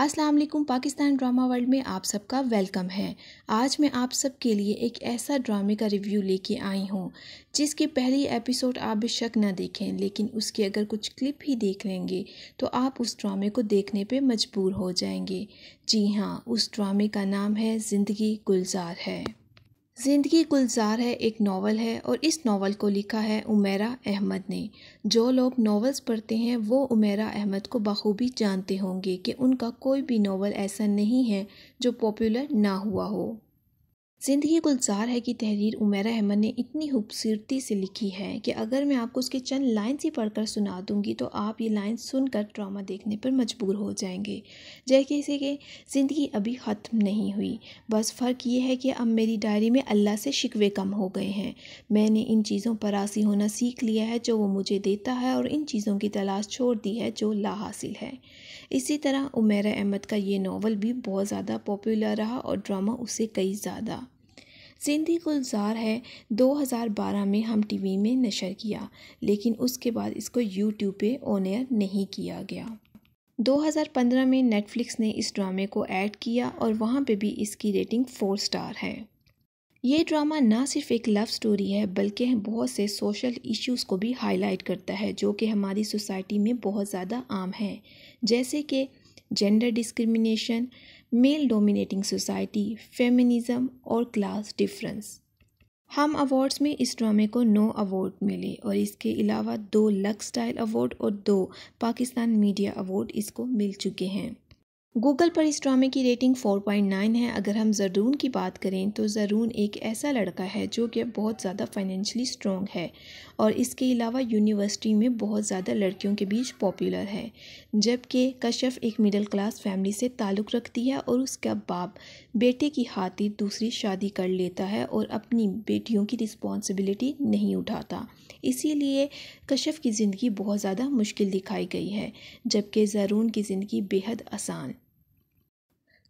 अस्सलाम वालेकुम Pakistan drama world में आप सबका वेलकम है आज मैं आप सबके लिए एक ऐसा ड्रामे का रिव्यू लेके आई हूँ जिसके पहली एपिसोड आप बेशक ना देखें लेकिन उसके अगर कुछ क्लिप ही देख लेंगे तो आप उस ड्रामे को देखने पे मजबूर हो जाएंगे जी हाँ उस ड्रामे का नाम है ज़िंदगी गुलजार है ज़िंदगी गुलजार है एक नावल है और इस नावल को लिखा है उमेरा अहमद ने जो लोग नावल्स पढ़ते हैं वो उमेरा अहमद को बखूबी जानते होंगे कि उनका कोई भी नावल ऐसा नहीं है जो पॉपुलर ना हुआ हो ज़िंदगी गुलजार है कि तहरीर उमेर अहमद ने इतनी खूबसूरती से लिखी है कि अगर मैं आपको उसके चंद लाइन्स ही पढ़कर सुना दूंगी तो आप ये लाइन सुनकर ड्रामा देखने पर मजबूर हो जाएंगे जैसे कि ज़िंदगी अभी ख़त्म नहीं हुई बस फ़र्क ये है कि अब मेरी डायरी में अल्लाह से शिकवे कम हो गए हैं मैंने इन चीज़ों पर आसी होना सीख लिया है जो वो मुझे देता है और इन चीज़ों की तलाश छोड़ दी है जो ला हासिल है इसी तरह उमेर अहमद का ये नावल भी बहुत ज़्यादा पॉपुलर रहा और ड्रामा उससे कई ज़्यादा सिंधी गुलजार है 2012 में हम टीवी में नशर किया लेकिन उसके बाद इसको यूट्यूब पे ऑन एयर नहीं किया गया 2015 में नेटफ्लिक्स ने इस ड्रामे को ऐड किया और वहाँ पे भी इसकी रेटिंग फोर स्टार है ये ड्रामा ना सिर्फ एक लव स्टोरी है बल्कि बहुत से सोशल इश्यूज को भी हाईलाइट करता है जो कि हमारी सोसाइटी में बहुत ज़्यादा आम है जैसे कि gender discrimination male dominating society feminism और क्लास डिफरेंस हम अवार्ड्स में इस ड्रामे को नौ अवार्ड मिले और इसके अलावा दो लक्स स्टाइल अवार्ड और दो पाकिस्तान मीडिया अवार्ड इसको मिल चुके हैं गूगल पर इस ड्रामे की रेटिंग 4.9 है अगर हम ज़रून की बात करें तो ज़रून एक ऐसा लड़का है जो कि बहुत ज़्यादा फाइनेंशली स्ट्रॉन्ग है और इसके अलावा यूनिवर्सिटी में बहुत ज़्यादा लड़कियों के बीच पॉपुलर है जबकि कश्यप एक मिडिल क्लास फैमिली से ताल्लुक़ रखती है और उसका बाप बेटे की हाथी दूसरी शादी कर लेता है और अपनी बेटियों की रिस्पॉन्सिबिलिटी नहीं उठाता इसीलिए कशफ की ज़िंदगी बहुत ज़्यादा मुश्किल दिखाई गई है जबकि ज़रून की ज़िंदगी बेहद आसान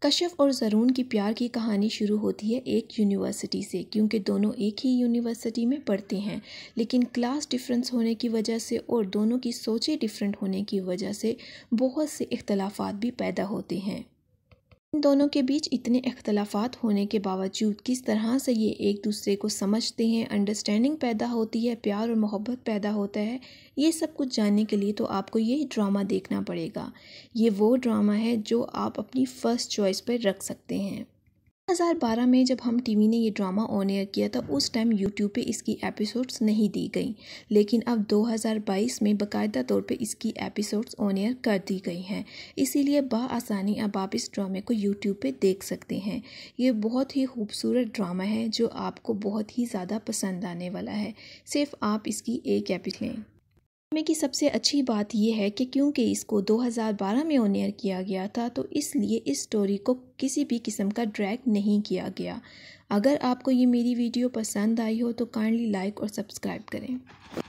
कश्यप और ज़रून की प्यार की कहानी शुरू होती है एक यूनिवर्सिटी से क्योंकि दोनों एक ही यूनिवर्सिटी में पढ़ते हैं लेकिन क्लास डिफरेंस होने की वजह से और दोनों की सोचें डिफरेंट होने की वजह से बहुत से इख्तलाफात भी पैदा होते हैं इन दोनों के बीच इतने अख्तलाफात होने के बावजूद किस तरह से ये एक दूसरे को समझते हैं अंडरस्टैंडिंग पैदा होती है प्यार और मोहब्बत पैदा होता है ये सब कुछ जानने के लिए तो आपको ये ड्रामा देखना पड़ेगा ये वो ड्रामा है जो आप अपनी फ़र्स्ट चॉइस पर रख सकते हैं 2012 में जब हम टीवी ने ये ड्रामा ऑन एयर किया था उस टाइम यूट्यूब पे इसकी एपिसोड्स नहीं दी गई लेकिन अब 2022 में बाकायदा तौर पे इसकी एपिसोड्स ऑन एयर कर दी गई हैं इसीलिए आसानी अब आप इस ड्रामे को यूट्यूब पे देख सकते हैं ये बहुत ही खूबसूरत ड्रामा है जो आपको बहुत ही ज़्यादा पसंद आने वाला है सिर्फ आप इसकी एक एपिस लें में की सबसे अच्छी बात यह है कि क्योंकि इसको 2012 में ओनियर किया गया था तो इसलिए इस स्टोरी को किसी भी किस्म का ड्रैग नहीं किया गया अगर आपको ये मेरी वीडियो पसंद आई हो तो काइंडली लाइक और सब्सक्राइब करें